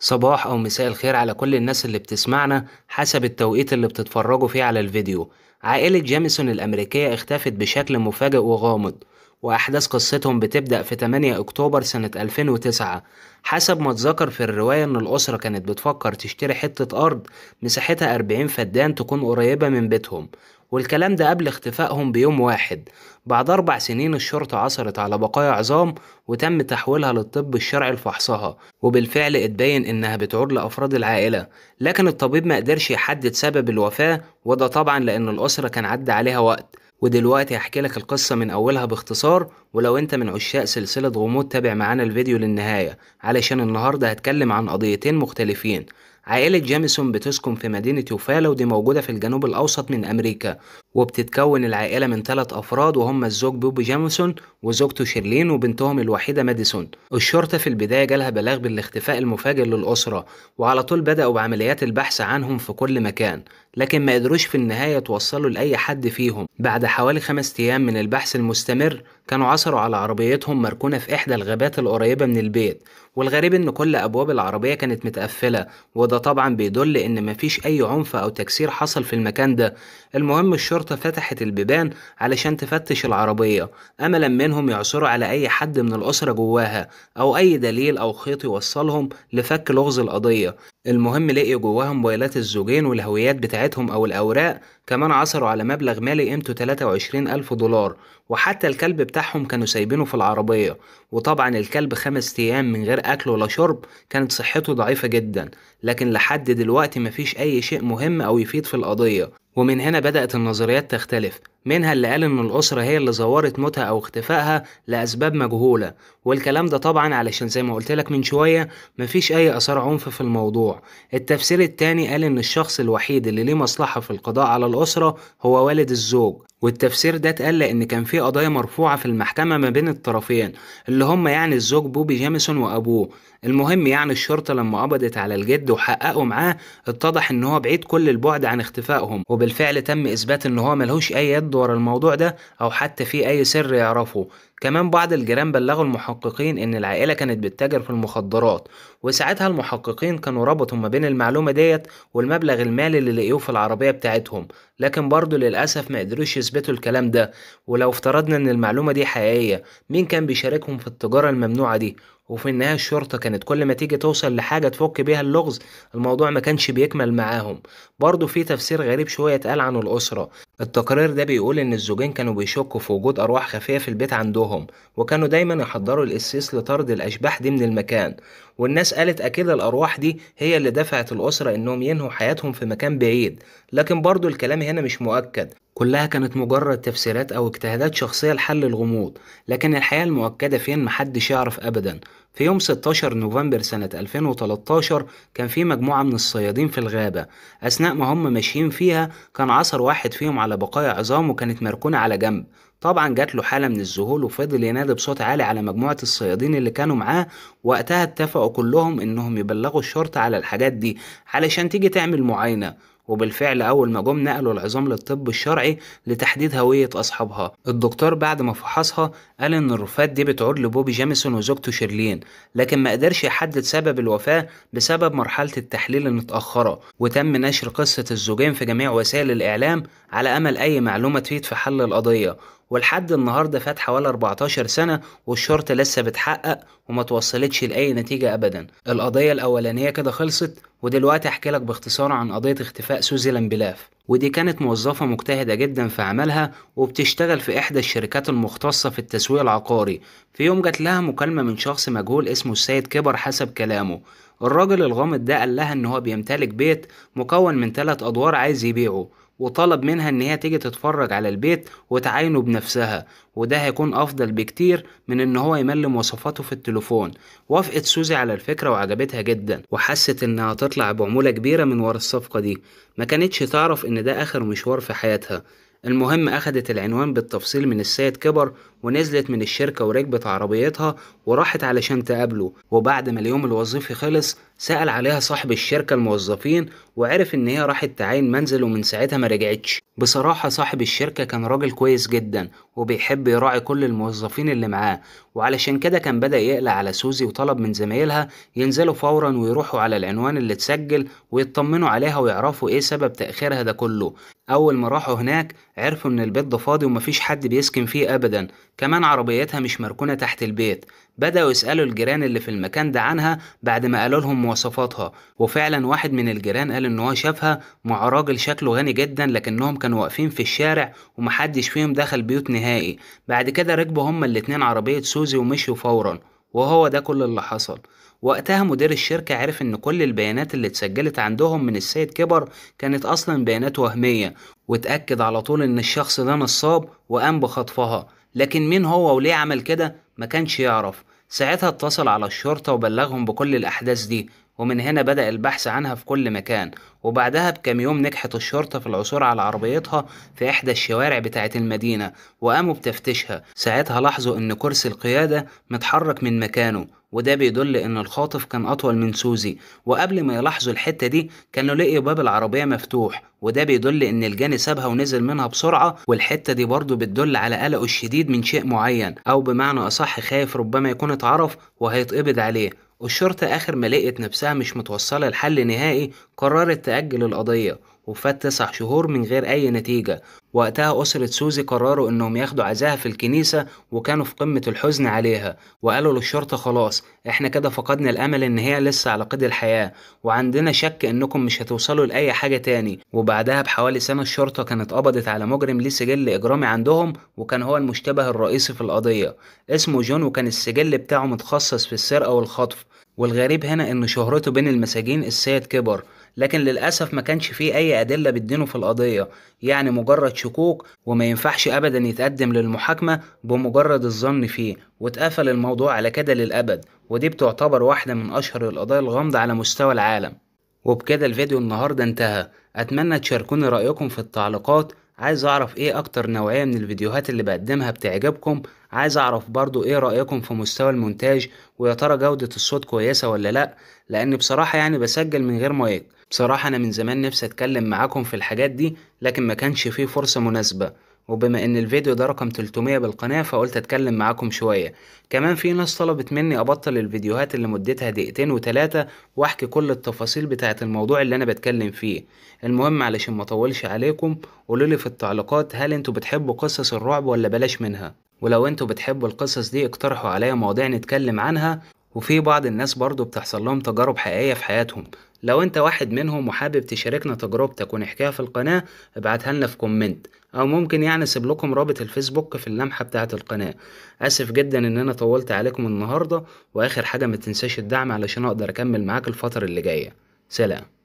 صباح أو مساء الخير على كل الناس اللي بتسمعنا حسب التوقيت اللي بتتفرجوا فيه على الفيديو عائلة جاميسون الأمريكية اختفت بشكل مفاجئ وغامض وأحداث قصتهم بتبدأ في 8 أكتوبر سنة 2009 حسب ما اتذكر في الرواية إن الأسرة كانت بتفكر تشتري حتة أرض مساحتها 40 فدان تكون قريبة من بيتهم والكلام ده قبل اختفائهم بيوم واحد بعد أربع سنين الشرطة عثرت على بقايا عظام وتم تحويلها للطب الشرعي لفحصها وبالفعل اتبين إنها بتعود لأفراد العائلة لكن الطبيب ما قدرش يحدد سبب الوفاة وده طبعا لأن الأسرة كان عدى عليها وقت ودلوقتي هحكي لك القصة من أولها باختصار ولو أنت من عشاق سلسلة غموض تابع معانا الفيديو للنهاية علشان النهاردة هتكلم عن قضيتين مختلفين عائلة جاميسون بتسكن في مدينة يوفالا ودي موجودة في الجنوب الأوسط من أمريكا وبتتكون العائلة من ثلاث أفراد وهم الزوج بوبي جامسون وزوجته شيرلين وبنتهم الوحيدة ماديسون الشرطة في البداية جالها بلاغ بالاختفاء المفاجئ للأسرة وعلى طول بدأوا بعمليات البحث عنهم في كل مكان لكن ما قدروش في النهاية يتوصلوا لأي حد فيهم بعد حوالي خمس أيام من البحث المستمر كانوا عثروا على عربيتهم مركونة في إحدى الغابات القريبة من البيت والغريب إن كل أبواب العربية كانت متقفلة وده طبعا بيدل إن مفيش أي عنف أو تكسير حصل في المكان ده المهم الشرطة الشرطة فتحت البيبان علشان تفتش العربية أملا منهم يعثروا على أي حد من الأسرة جواها أو أي دليل أو خيط يوصلهم لفك لغز القضية المهم لقيوا جواهم موبايلات الزوجين والهويات بتاعتهم أو الأوراق كمان عثروا على مبلغ مالي قيمته 23 ألف دولار وحتى الكلب بتاعهم كانوا سايبينه في العربية وطبعا الكلب خمس أيام من غير أكل ولا شرب كانت صحته ضعيفة جدا لكن لحد دلوقتي مفيش أي شيء مهم أو يفيد في القضية ومن هنا بدأت النظريات تختلف منها اللي قال إن الأسرة هي اللي زورت موتها أو اختفائها لأسباب مجهولة والكلام ده طبعا علشان زي ما قلت لك من شوية مفيش أي آثار عنف في الموضوع التفسير التاني قال إن الشخص الوحيد اللي ليه مصلحة في القضاء على الأسرة هو والد الزوج والتفسير ده اتقال لأن كان في قضايا مرفوعة في المحكمة ما بين الطرفين اللي هم يعني الزوج بوبي جاميسون وأبوه المهم يعني الشرطة لما قبضت على الجد وحققوا معاه اتضح ان هو بعيد كل البعد عن اختفائهم وبالفعل تم اثبات ان هو ملهوش اي يد ورا الموضوع ده او حتى في اي سر يعرفه كمان بعض الجيران بلغوا المحققين ان العائله كانت بتتاجر في المخدرات وساعتها المحققين كانوا ربطوا ما بين المعلومه ديت والمبلغ المالي اللي لقيوه في العربيه بتاعتهم لكن برضه للاسف ما قدروش يثبتوا الكلام ده ولو افترضنا ان المعلومه دي حقيقيه مين كان بيشاركهم في التجاره الممنوعه دي وفي النهاية الشرطة كانت كل ما تيجي توصل لحاجة تفك بيها اللغز الموضوع ما كانش بيكمل معاهم برضه في تفسير غريب شوية اتقال عن الأسرة التقرير ده بيقول إن الزوجين كانوا بيشكوا في وجود أرواح خفية في البيت عندهم وكانوا دايما يحضروا القسيس لطرد الأشباح دي من المكان والناس قالت أكيد الأرواح دي هي اللي دفعت الأسرة إنهم ينهوا حياتهم في مكان بعيد لكن برضه الكلام هنا مش مؤكد كلها كانت مجرد تفسيرات أو اجتهادات شخصية لحل الغموض لكن الحقيقة المؤكدة فين محدش يعرف أبدا في يوم 16 نوفمبر سنة 2013 كان في مجموعة من الصيادين في الغابة أثناء ما هم ماشيين فيها كان عصر واحد فيهم على بقايا عظام وكانت مركونة على جنب طبعا جات له حالة من الذهول وفضل ينادي بصوت عالي على مجموعة الصيادين اللي كانوا معاه وقتها اتفقوا كلهم إنهم يبلغوا الشرطة على الحاجات دي علشان تيجي تعمل معاينة وبالفعل أول ما جم نقلوا العظام للطب الشرعي لتحديد هوية أصحابها الدكتور بعد ما فحصها قال إن الرفات دي بتعود لبوبي جاميسون وزوجته شيرلين لكن ما قدرش يحدد سبب الوفاة بسبب مرحلة التحليل المتأخرة وتم نشر قصة الزوجين في جميع وسائل الإعلام على أمل أي معلومة تفيد في حل القضية ولحد النهاردة فات حوالي 14 سنة والشرطة لسه بتحقق وما توصلتش لأي نتيجة أبدا القضية الأولانية كده خلصت ودلوقتي أحكي لك باختصار عن قضية اختفاء سوزي لامبلاف ودي كانت موظفة مجتهدة جدا في عملها وبتشتغل في إحدى الشركات المختصة في التسويق العقاري في يوم جات لها مكالمة من شخص مجهول اسمه السيد كبر حسب كلامه الراجل الغامض ده قال لها إن هو بيمتلك بيت مكون من ثلاث أدوار عايز يبيعه وطلب منها ان هي تيجي تتفرج على البيت وتعاينه بنفسها وده هيكون افضل بكتير من ان هو يملم وصفاته في التليفون وافقت سوزي على الفكره وعجبتها جدا وحست انها تطلع بعموله كبيره من ورا الصفقه دي ما كانتش تعرف ان ده اخر مشوار في حياتها المهم أخدت العنوان بالتفصيل من السيد كبر ونزلت من الشركة وركبت عربيتها وراحت علشان تقابله وبعد ما اليوم الوظيفي خلص سأل عليها صاحب الشركة الموظفين وعرف إن هي راحت تعاين منزل ومن ساعتها ما رجعتش بصراحة صاحب الشركة كان راجل كويس جدا وبيحب يراعي كل الموظفين اللي معاه وعلشان كده كان بدأ يقلق على سوزي وطلب من زمايلها ينزلوا فورا ويروحوا على العنوان اللي اتسجل ويطمنوا عليها ويعرفوا ايه سبب تأخيرها ده كله أول ما راحوا هناك عرفوا إن البيت ده فاضي ومفيش حد بيسكن فيه أبدا كمان عربيتها مش مركونة تحت البيت بدأوا يسألوا الجيران اللي في المكان ده عنها بعد ما قالوا لهم مواصفاتها وفعلا واحد من الجيران قال إن هو شافها مع راجل شكله غني جدا لكنهم كانوا واقفين في الشارع ومحدش فيهم دخل بيوت نهائي بعد كده ركبوا هما الاتنين عربية سوزي ومشوا فورا وهو ده كل اللي حصل وقتها مدير الشركة عرف إن كل البيانات اللي اتسجلت عندهم من السيد كبر كانت أصلا بيانات وهمية واتأكد على طول إن الشخص ده نصاب وقام بخطفها لكن مين هو وليه عمل كده ما كانش يعرف ساعتها اتصل على الشرطة وبلغهم بكل الأحداث دي ومن هنا بدأ البحث عنها في كل مكان وبعدها بكم يوم نجحت الشرطة في العثور على عربيتها في إحدى الشوارع بتاعة المدينة وقاموا بتفتيشها ساعتها لاحظوا إن كرسي القيادة متحرك من مكانه وده بيدل إن الخاطف كان أطول من سوزي وقبل ما يلاحظوا الحتة دي كانوا لقيوا باب العربية مفتوح وده بيدل إن الجاني سابها ونزل منها بسرعة والحتة دي برضه بتدل على قلقه الشديد من شيء معين أو بمعنى أصح خايف ربما يكون اتعرف وهيتقبض عليه والشرطة آخر ما لقيت نفسها مش متوصلة لحل نهائي قررت تأجل القضية وفات تسع شهور من غير أي نتيجة وقتها أسرة سوزي قرروا إنهم ياخدوا عزاها في الكنيسة وكانوا في قمة الحزن عليها وقالوا للشرطة خلاص إحنا كده فقدنا الأمل إن هي لسه على قيد الحياة وعندنا شك إنكم مش هتوصلوا لأي حاجة تاني وبعدها بحوالي سنة الشرطة كانت قبضت على مجرم ليه سجل إجرامي عندهم وكان هو المشتبه الرئيسي في القضية اسمه جون وكان السجل بتاعه متخصص في السرقة والخطف والغريب هنا ان شهرته بين المساجين السيد كبر لكن للأسف ما كانش فيه أي أدلة بتدينه في القضية يعني مجرد شكوك وما ينفعش أبدا يتقدم للمحاكمة بمجرد الظن فيه واتقفل الموضوع على كده للأبد ودي بتعتبر واحدة من أشهر القضايا الغامضة على مستوى العالم وبكده الفيديو النهاردة انتهى أتمنى تشاركوني رأيكم في التعليقات عايز اعرف ايه اكتر نوعية من الفيديوهات اللي بقدمها بتعجبكم عايز اعرف برضو ايه رأيكم في مستوى المونتاج ويا ترى جودة الصوت كويسة ولا لا لان بصراحة يعني بسجل من غير مايك بصراحة انا من زمان نفسي اتكلم معاكم في الحاجات دي لكن ما كانش فيه فرصة مناسبة وبما ان الفيديو ده رقم 300 بالقناة فقلت اتكلم معاكم شوية كمان في ناس طلبت مني ابطل الفيديوهات اللي مدتها دقيقتين وتلاتة واحكي كل التفاصيل بتاعة الموضوع اللي انا بتكلم فيه المهم علشان مطولش عليكم قولولي في التعليقات هل انتوا بتحبوا قصص الرعب ولا بلاش منها ولو انتوا بتحبوا القصص دي اقترحوا عليا مواضيع نتكلم عنها وفي بعض الناس برضو بتحصل لهم تجارب حقيقية في حياتهم لو انت واحد منهم وحابب تشاركنا تجربتك ونحكيها في القناة ابعتها لنا في كومنت او ممكن يعني سيب لكم رابط الفيسبوك في اللمحة بتاعة القناة اسف جدا ان انا طولت عليكم النهاردة واخر حاجة ما تنساش الدعم علشان اقدر اكمل معاك الفترة اللي جاية سلام